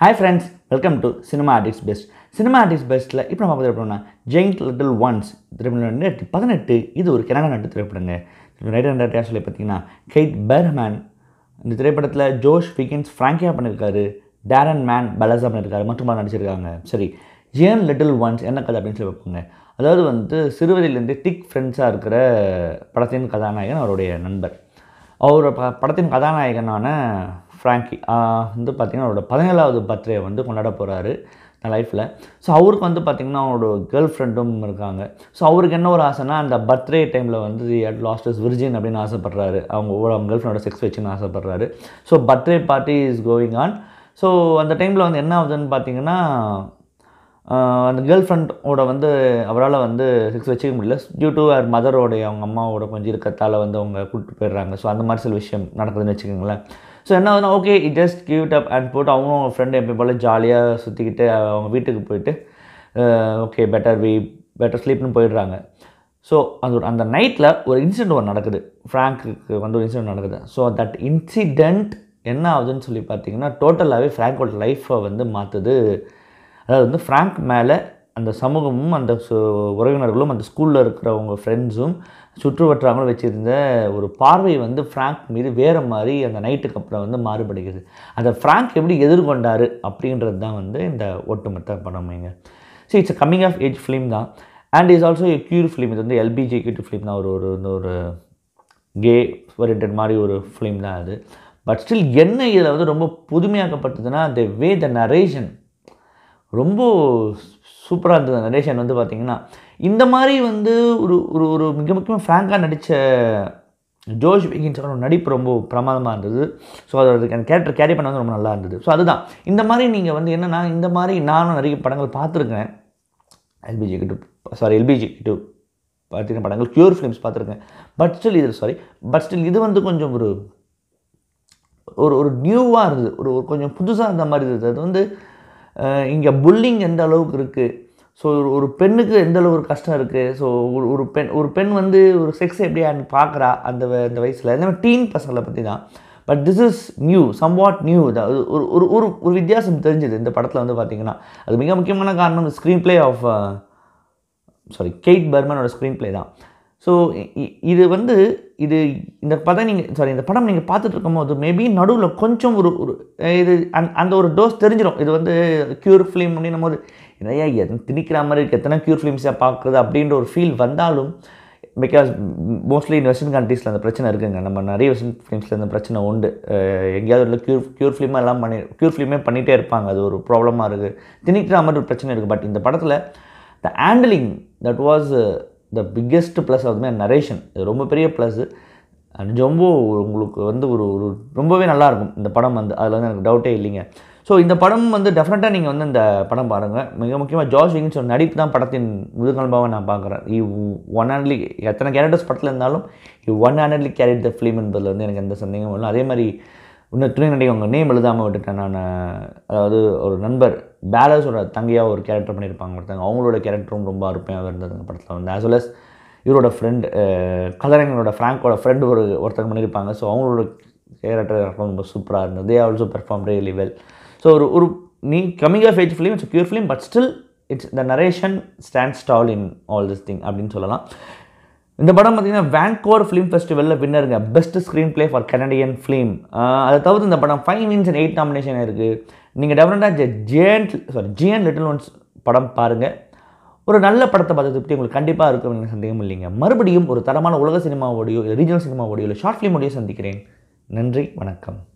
hi friends welcome to cinema artist best cinema artist பெஸ்ட்டில் இப்போ நம்ம பார்த்துருப்போம்னா ஜெயிண்ட் லிட்டில் ஒன்ஸ் திரைப்படம் ரெண்டாயிரத்தி பதினெட்டு இது ஒரு கனடா நட்டு திரைப்படங்க ரைடர் ரெண்டாயிரத்தி சொல்லி பார்த்தீங்கன்னா கெய்ட் பெர்மேன் இந்த திரைப்படத்தில் ஜோஷ் ஃபிகின்ஸ் ஃப்ராங்கியா பண்ணியிருக்காரு டேரன் மேன் பலசா பண்ணியிருக்காரு மற்றும் நடிச்சிருக்காங்க சரி ஜெயன் லிட்டில் ஒன்ஸ் என்ன கதை அப்படின்னு சொல்லி பார்ப்போங்க அதாவது வந்து சிறுவதிலேருந்து டிக் ஃப்ரெண்ட்ஸாக இருக்கிற படத்தின் கதாநாயகன் அவருடைய நண்பர் அவர் படத்தின் கதாநாயகனான ஃப்ராங்கி வந்து பார்த்திங்கன்னா அவரோட பதினேழாவது பர்த்டே வந்து கொண்டாட போகிறாரு லைஃப்பில் ஸோ அவருக்கு வந்து பார்த்திங்கன்னா அவரோட கேர்ள் ஃப்ரெண்டும் இருக்காங்க ஸோ அவருக்கு என்ன ஒரு ஆசைனா அந்த பர்த்டே டைமில் வந்து அட் லாஸ்ட் இஸ் விர்ஜின் அப்படின்னு ஆசைப்பட்றாரு அவங்க அவங்க கேர்ள் ஃப்ரெண்டோட செக்ஸ் வச்சுன்னு ஆசைப்பட்றாரு so birthday party is going on so அந்த டைமில் வந்து என்ன ஆகுதுன்னு பார்த்தீங்கன்னா அந்த கேர்ள் ஃப்ரெண்டோட வந்து அவரால் வந்து செக்ஸ் வச்சுக்க முடியல டியூ டு அவர் மதரோடைய அவங்க அம்மாவோட கொஞ்சம் இருக்கத்தால் வந்து அவங்க கூப்பிட்டு போயிடுறாங்க ஸோ அந்த மாதிரி சில விஷயம் நடக்குதுன்னு வச்சுக்கோங்களேன் ஸோ என்ன ஆகுதுன்னா okay it just give it up and போட்டு அவங்களும் அவங்க ஃப்ரெண்டு எப்போ போல் ஜாலியாக சுற்றிக்கிட்டு அவங்க வீட்டுக்கு போயிட்டு ஓகே பெட்டர் வி பெட்டர் ஸ்லீப்னு போயிடுறாங்க ஸோ அது அந்த நைட்டில் ஒரு இன்சிடெண்ட் ஒன்று நடக்குது ஃப்ராங்க்கு வந்து ஒரு இன்சிடெண்ட் நடக்குது ஸோ தட் இன்சிடெண்ட் என்ன ஆகுதுன்னு சொல்லி பார்த்தீங்கன்னா டோட்டலாகவே ஃப்ராங்கோட லைஃப்பை வந்து மாற்றுது அதாவது வந்து ஃப்ராங்க் மேலே அந்த சமூகமும் அந்த உறவினர்களும் அந்த ஸ்கூலில் இருக்கிறவங்க ஃப்ரெண்ட்ஸும் சுற்றுவட்டாரங்களும் வச்சுருந்த ஒரு பார்வை வந்து ஃப்ராங்க் மீது வேறு மாதிரி அந்த நைட்டுக்கு அப்புறம் வந்து மாறுபடுகிறது அந்த ஃப்ராங்க் எப்படி எதிர்கொண்டார் அப்படின்றது தான் வந்து இந்த ஒட்டுமொத்த படமைங்க so it's coming of age film தான் and is also a queer film இது வந்து எல்பிஜி கியூட் ஃபிலிம் தான் ஒரு ஒரு இந்த ஒரு கே ஓரியன்ட் மாதிரி ஒரு ஃபிலிம் தான் அது பட் ஸ்டில் என்ன இதில் வந்து ரொம்ப புதுமையாக்கப்பட்டதுன்னா த வே த நரேஷன் ரொம்ப சூப்பராக இருந்தது அந்த நடேஷன் வந்து பார்த்திங்கன்னா இந்த மாதிரி வந்து ஒரு ஒரு ஒரு மிக முக்கியமாக ஃப்ராங்காக நடித்த ஜோஷ் விகின்ஸோட நடிப்பு ரொம்ப பிரமாதமாக இருந்தது ஸோ அதோட அந்த கேரக்டர் கேரி பண்ண வந்து ரொம்ப நல்லா இருந்தது ஸோ அதுதான் இந்த மாதிரி நீங்கள் வந்து என்னென்னா இந்த மாதிரி நானும் நிறைய படங்கள் பார்த்துருக்கேன் எல்பிஜி கிட்டு சாரி எல்பிஜி கிட்டு பார்த்துருக்கேன் படங்கள் க்யூர் ஃபிலிம்ஸ் பார்த்துருக்கேன் பட் ஸ்டில் இது சாரி பட் ஸ்டில் இது வந்து கொஞ்சம் ஒரு ஒரு ஒரு நியூவாக இருந்தது ஒரு கொஞ்சம் புதுசாக இருந்த மாதிரி இருந்தது அது வந்து இங்கே புல்லிங் எந்த அளவுக்கு இருக்குது ஸோ ஒரு பெண்ணுக்கு எந்த அளவு ஒரு கஷ்டம் இருக்குது ஸோ ஒரு பெண் ஒரு பெண் வந்து ஒரு செக்ஸ் எப்படி பார்க்குறா அந்த அந்த வயசில் இந்த மாதிரி டீன் பசங்களை பற்றி தான் but this is new somewhat new ஒரு ஒரு ஒரு ஒரு வித்தியாசம் தெரிஞ்சுது இந்த படத்தில் வந்து பார்த்திங்கன்னா அது மிக முக்கியமான காரணம் screenplay of sorry Keith பர்மனோட ஸ்க்ரீன் பிளே தான் ஸோ இது வந்து இது இந்த படம் நீங்கள் சாரி இந்த படம் நீங்கள் பார்த்துட்டு இருக்கும்போது மேபி நடுவில் கொஞ்சம் ஒரு ஒரு இது அந் அந்த ஒரு டோஸ் தெரிஞ்சிடும் இது வந்து க்யூர் ஃபிலிம் அப்படின்னும் போது நிறையா திணிக்கிற மாதிரி இருக்குது எத்தனை க்யூர் ஃபிலிம்ஸை பார்க்குறது அப்படின்ற ஒரு ஃபீல் வந்தாலும் பிகாஸ் மோஸ்ட்லி இந்த வெஸ்டர்ன் கண்ட்ரீஸில் அந்த பிரச்சனை இருக்குங்க நம்ம நிறைய வெஸ்டர்ன் ஃபிலிம்ஸில் இந்த பிரச்சனை உண்டு எங்கேயாவது உள்ள க்யூர் க்யூர் ஃபிலிமாக எல்லாம் பண்ணி க்யூர் ஃபிலிமே பண்ணிகிட்டே இருப்பாங்க அது ஒரு ப்ராப்ளமாக இருக்குது திணிக்கிற மாதிரி ஒரு பிரச்சனை இருக்குது பட் இந்த படத்தில் the handling that was the biggest plus of my narration இது ரொம்ப பெரிய ப்ளஸ் அண்ட் ரொம்ப உங்களுக்கு வந்து ஒரு ஒரு ரொம்பவே நல்லாயிருக்கும் இந்த படம் வந்து அதில் வந்து எனக்கு டவுட்டே இல்லைங்க ஸோ இந்த படம் வந்து டெஃபினட்டாக நீங்கள் வந்து இந்த படம் பாருங்கள் மிக முக்கியமாக ஜார்ஜ் விகின்ஸோட நடிப்பு தான் படத்தின் முதுகலம்பாக நான் பார்க்குறேன் இ ஒன் ஹேண்ட்லி எத்தனை கேரக்டர்ஸ் படத்தில் இருந்தாலும் இ one handedly carried the film என்பதில் வந்து எனக்கு எந்த சந்தேகமும் இல்லை அதே மாதிரி இன்னும் துணை நடிகை உங்கள் நேம் எழுதாமல் விட்டுட்டேன் நான் அதாவது ஒரு நண்பர் பேலர்ஸோட தங்கையாக ஒரு கேரக்டர் பண்ணியிருப்பாங்க ஒருத்தங்க அவங்களோட கேரக்டரும் ரொம்ப அருமையாக இருந்ததுங்க படத்தில் வந்து ஆஸ் வெல் அஸ் இவரோட ஃப்ரெண்டு கலரங்களோட ஃப்ராங்கோட ஃப்ரெண்டு ஒரு ஒருத்தங்க பண்ணியிருப்பாங்க ஸோ அவங்களோட கேரக்டர் ரொம்ப சூப்பராக இருந்தது they also perform really well so ஒரு ஒரு நீ coming of age film it's pure film but still it's the narration stand stall in all this thing அப்படின்னு சொல்லலாம் இந்த படம் பார்த்திங்கன்னா வேங்கோர் ஃபிலிம் ஃபெஸ்டிவலில் வின்னருங்க best screenplay for Canadian film அதை தவிர்த்து இந்த படம் ஃபைவ் இன்ஸ் அண்ட் எயிட் நாமினேஷன் இருக்குது நீங்கள் டெஃபினட்டாக ஜியன் சாரி ஜியன் லிட்டில் ஒன்ஸ் படம் பாருங்கள் ஒரு நல்ல படத்தை பார்த்து திருப்தி உங்களுக்கு கண்டிப்பாக இருக்கும் சந்தேகம் இல்லைங்க மறுபடியும் ஒரு தரமான உலக சினிமாவோடையோ இல்லை ரீஜனல் சினிமாவோடையோ இல்லை ஷார்ட் ஃபிலிமோடையோ சந்திக்கிறேன் நன்றி வணக்கம்